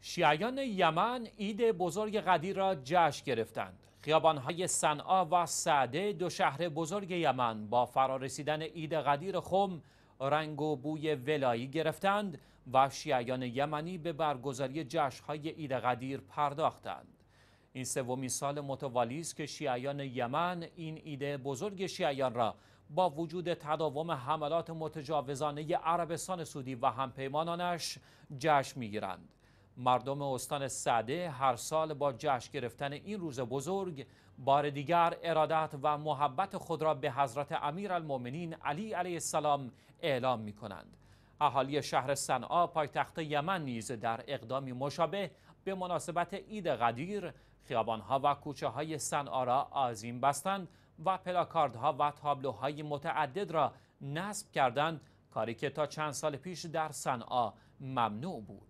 شیعیان یمن عید بزرگ قدیر را جشن گرفتند. خیابانهای صنعا و سعده دو شهر بزرگ یمن با فرارسیدن عید قدیر خم رنگ و بوی ولایی گرفتند و شیعیان یمنی به برگزاری جشنهای عید قدیر پرداختند. این سومین سال متوالی است که شیعیان یمن این عید بزرگ شیعیان را با وجود تداوم حملات متجاوزانه عربستان سعودی و همپیمانانش جشن میگیرند. مردم استان سعده هر سال با جشن گرفتن این روز بزرگ بار دیگر ارادت و محبت خود را به حضرت امیر المومنین علی علیه السلام اعلام می کنند. اهالی شهر صنعا پایتخت یمن نیز در اقدامی مشابه به مناسبت عید قدیر خیابانها و کوچه های صنعا را آزیم بستند و پلاکاردها و تابلوهای متعدد را نصب کردند کاری که تا چند سال پیش در صنعا ممنوع بود.